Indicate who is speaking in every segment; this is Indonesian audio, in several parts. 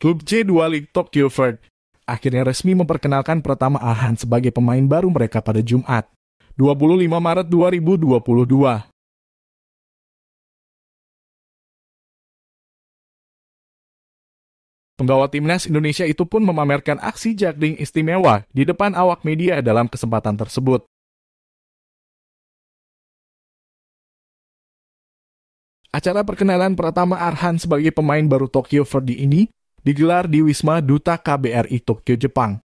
Speaker 1: Klub C2 League Tokyo Verde akhirnya resmi memperkenalkan pertama Arhan sebagai
Speaker 2: pemain baru mereka pada Jumat, 25 Maret 2022. Penggawa timnas Indonesia itu pun memamerkan aksi juggling istimewa di depan awak media dalam kesempatan tersebut. Acara perkenalan pertama Arhan sebagai pemain baru Tokyo Verdy ini
Speaker 1: digelar di Wisma Duta KBRI Tokyo, Jepang.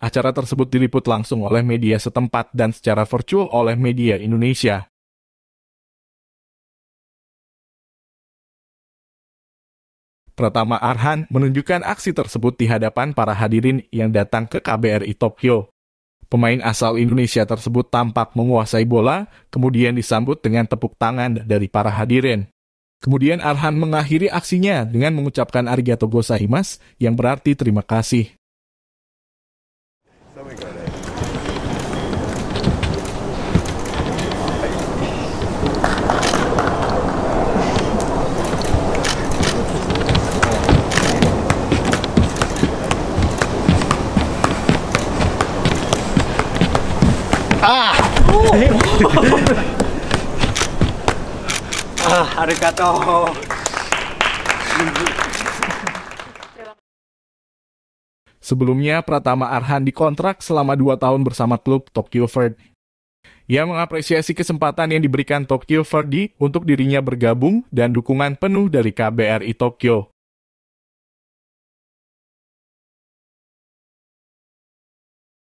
Speaker 1: Acara tersebut diliput
Speaker 2: langsung oleh media setempat dan secara virtual oleh media Indonesia. Pertama Arhan menunjukkan aksi tersebut di hadapan para hadirin yang datang ke KBRI Tokyo.
Speaker 1: Pemain asal Indonesia tersebut tampak menguasai bola, kemudian disambut dengan tepuk tangan dari para hadirin. Kemudian Arhan mengakhiri aksinya dengan mengucapkan arigato gosahimas yang berarti terima kasih.
Speaker 2: Ah!
Speaker 3: Oh. Ah, arigato.
Speaker 1: Sebelumnya, Pratama Arhan dikontrak selama dua tahun bersama klub Tokyo Verde. Ia mengapresiasi kesempatan yang diberikan Tokyo Verde
Speaker 2: untuk dirinya bergabung dan dukungan penuh dari KBRI Tokyo.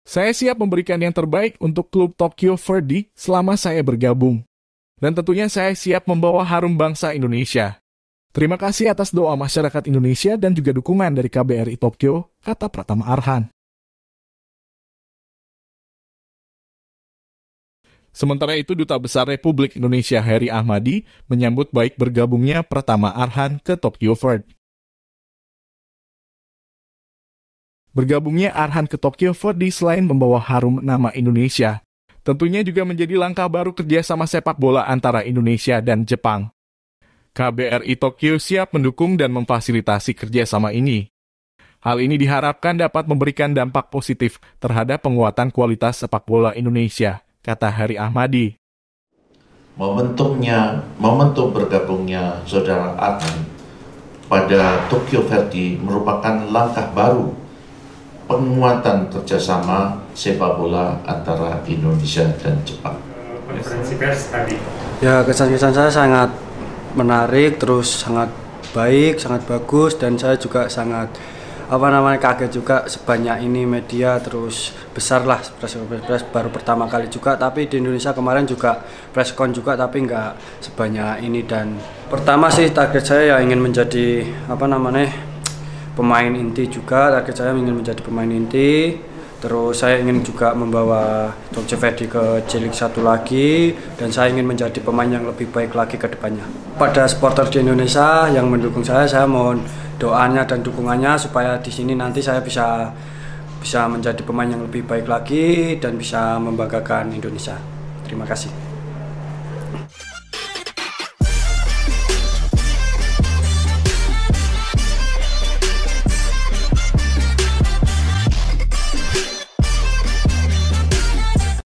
Speaker 2: Saya siap memberikan yang terbaik untuk klub Tokyo Verde selama saya bergabung. Dan tentunya
Speaker 1: saya siap membawa harum bangsa Indonesia. Terima kasih atas doa masyarakat Indonesia dan
Speaker 2: juga dukungan dari KBRI Tokyo, kata Pratama Arhan. Sementara itu, Duta Besar Republik Indonesia Heri
Speaker 1: Ahmadi menyambut baik bergabungnya Pratama Arhan ke Tokyo Ford. Bergabungnya Arhan ke Tokyo Verde selain membawa harum nama Indonesia, tentunya juga menjadi langkah baru kerjasama sepak bola antara Indonesia dan Jepang. KBRI Tokyo siap mendukung dan memfasilitasi kerjasama ini. Hal ini diharapkan dapat memberikan dampak positif terhadap penguatan kualitas sepak bola Indonesia, kata Hari Ahmadi. Momentumnya, momentum bergabungnya saudara Adnan pada Tokyo Ferti merupakan langkah baru penguatan kerjasama sepak
Speaker 3: bola antara Indonesia dan Jepang. Ya kesan-kesan saya sangat menarik, terus sangat baik, sangat bagus, dan saya juga sangat apa namanya kaget juga sebanyak ini media terus besar lah press press baru pertama kali juga tapi di Indonesia kemarin juga presscon juga tapi nggak sebanyak ini dan pertama sih target saya ya ingin menjadi apa namanya pemain inti juga target saya ingin menjadi pemain inti terus saya ingin juga membawa Jogja Ferdi ke Cilik satu lagi dan saya ingin menjadi pemain yang lebih baik lagi ke depannya pada supporter di Indonesia yang mendukung saya saya mohon doanya dan dukungannya supaya di sini nanti saya bisa bisa menjadi pemain yang lebih baik lagi dan bisa membanggakan Indonesia terima kasih